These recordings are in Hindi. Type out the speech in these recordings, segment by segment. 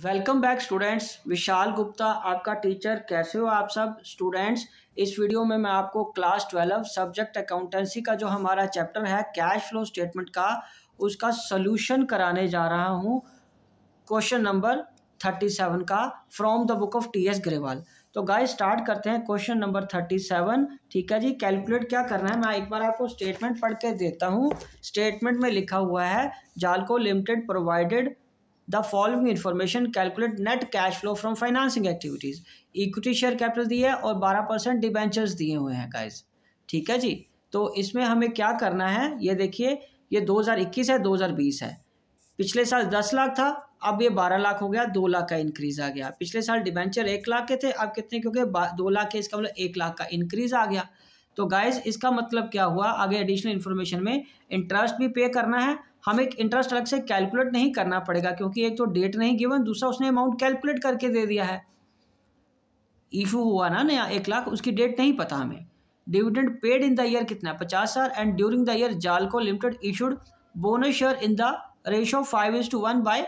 welcome back students Vishal Gupta आपका टीचर कैसे हो आप सब स्टूडेंट्स इस वीडियो में मैं आपको क्लास ट्वेल्व सब्जेक्ट अकाउंटेंसी का जो हमारा चैप्टर है कैश फ्लो स्टेटमेंट का उसका सोल्यूशन कराने जा रहा हूँ क्वेश्चन नंबर थर्टी सेवन का from the book of T S Grewal तो गाइस स्टार्ट करते हैं क्वेश्चन नंबर थर्टी सेवन ठीक है जी कैलकुलेट क्या करना है मैं एक बार आपको स्टेटमेंट पढ़ के देता हूँ स्टेटमेंट में लिखा हुआ है Jalco limited provided the following information calculate net cash flow from financing activities equity share capital दी है और बारह परसेंट डिबेंचर्स दिए हुए हैं गाइज ठीक है जी तो इसमें हमें क्या करना है ये देखिए ये 2021 है 2020 है पिछले साल 10 लाख था अब ये 12 लाख हो गया 2 लाख का इंक्रीज आ गया पिछले साल डिबेंचर एक लाख के थे अब कितने क्योंकि दो लाख के इसका मतलब एक लाख का इंक्रीज आ गया तो गाइज इसका मतलब क्या हुआ आगे एडिशनल इन्फॉर्मेशन में इंटरेस्ट भी पे करना है हमें एक इंटरेस्ट अलग से कैलकुलेट नहीं करना पड़ेगा क्योंकि एक तो डेट नहीं गिवन दूसरा उसने अमाउंट कैलकुलेट करके दे दिया है इशू हुआ ना नया एक लाख उसकी डेट नहीं पता हमें dividend paid in the year कितना पचास हज़ार and during the year Jalco limited issued bonus share in the ratio five is to one by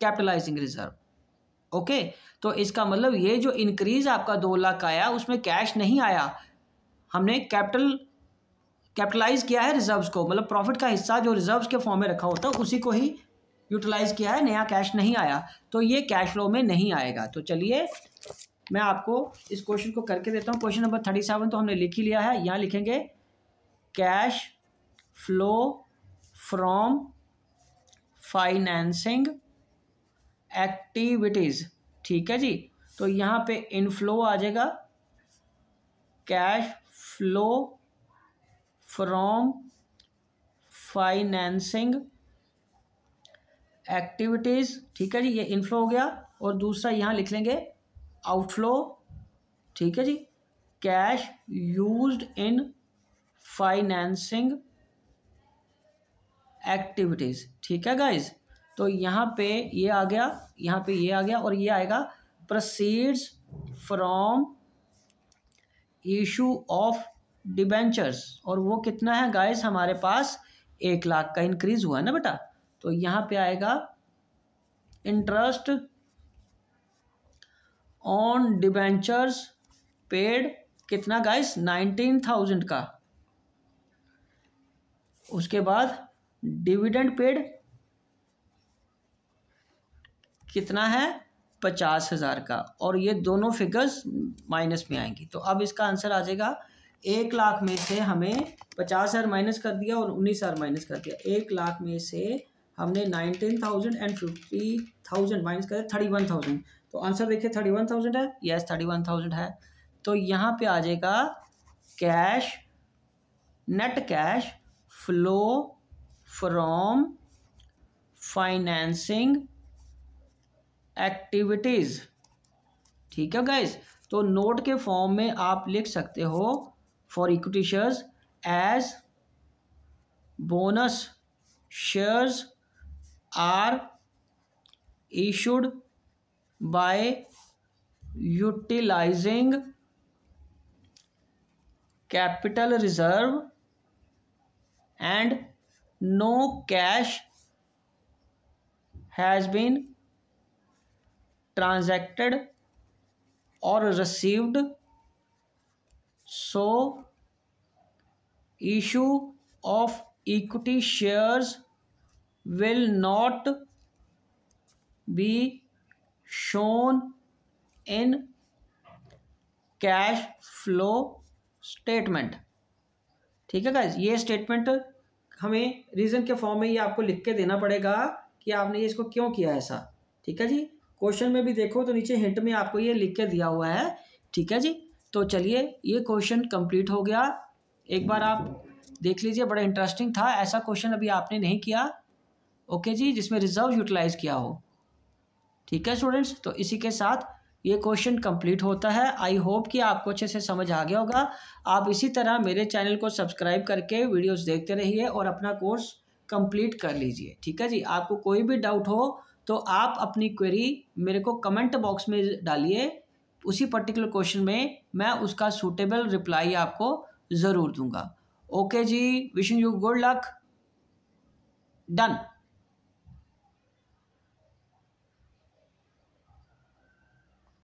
capitalizing reserve okay तो इसका मतलब ये जो इंक्रीज आपका दो लाख आया उसमें कैश नहीं आया हमने कैपिटल कैपिटलाइज किया है रिजर्व्स को मतलब प्रॉफिट का हिस्सा जो रिजर्व्स के फॉर्म में रखा होता है उसी को ही यूटिलाइज किया है नया कैश नहीं आया तो ये कैश फ्लो में नहीं आएगा तो चलिए मैं आपको इस क्वेश्चन को करके देता हूँ क्वेश्चन नंबर थर्टी सेवन तो हमने लिख ही लिया है यहाँ लिखेंगे cash flow from financing activities ठीक है जी तो यहाँ पे इनफ्लो आ जाएगा cash flow from financing activities ठीक है जी ये इनफ्लो हो गया और दूसरा यहाँ लिख लेंगे आउटफ्लो ठीक है जी cash used in financing activities ठीक है गाइज तो यहाँ पे ये आ गया यहाँ पे ये आ गया और ये आएगा proceeds from issue of debentures और वो कितना है गाइस हमारे पास एक लाख का इंक्रीज हुआ है ना बेटा तो यहाँ पे आएगा इंटरेस्ट ऑन डिबेंचर्स पेड कितना गाइस नाइनटीन थाउजेंड का उसके बाद डिविडेंड पेड कितना है पचास हज़ार का और ये दोनों फिगर्स माइनस में आएंगी तो अब इसका आंसर आ जाएगा एक लाख में से हमें पचास हज़ार माइनस कर दिया और उन्नीस हज़ार माइनस कर दिया एक लाख में से हमने nineteen thousand and fifty thousand minus कर थर्टी वन थाउजेंड तो आंसर देखिए थर्टी वन थाउजेंड है यस थर्टी वन थाउजेंड है तो यहाँ पे आ जाएगा cash net cash flow from financing activities ठीक है गाइज तो नोट के फॉर्म में आप लिख सकते हो for equity shares as bonus shares are issued by utilizing capital reserve and no cash has been transacted or received so issue of equity shares will not be shown in cash flow statement ठीक है गाइज ये स्टेटमेंट हमें रीज़न के फॉर्म में ये आपको लिख के देना पड़ेगा कि आपने इसको क्यों किया ऐसा ठीक है जी क्वेश्चन में भी देखो तो नीचे हिंट में आपको ये लिख के दिया हुआ है ठीक है जी तो चलिए ये क्वेश्चन कंप्लीट हो गया एक बार आप देख लीजिए बड़ा इंटरेस्टिंग था ऐसा क्वेश्चन अभी आपने नहीं किया ओके जी जिसमें रिजर्व यूटिलाइज किया हो ठीक है स्टूडेंट्स तो इसी के साथ ये क्वेश्चन कंप्लीट होता है आई होप कि आपको अच्छे से समझ आ गया होगा आप इसी तरह मेरे चैनल को सब्सक्राइब करके वीडियोस देखते रहिए और अपना कोर्स कंप्लीट कर लीजिए ठीक है जी आपको कोई भी डाउट हो तो आप अपनी क्वेरी मेरे को कमेंट बॉक्स में डालिए उसी पर्टिकुलर क्वेश्चन में मैं उसका सूटेबल रिप्लाई आपको ज़रूर दूंगा ओके जी wishing you good luck done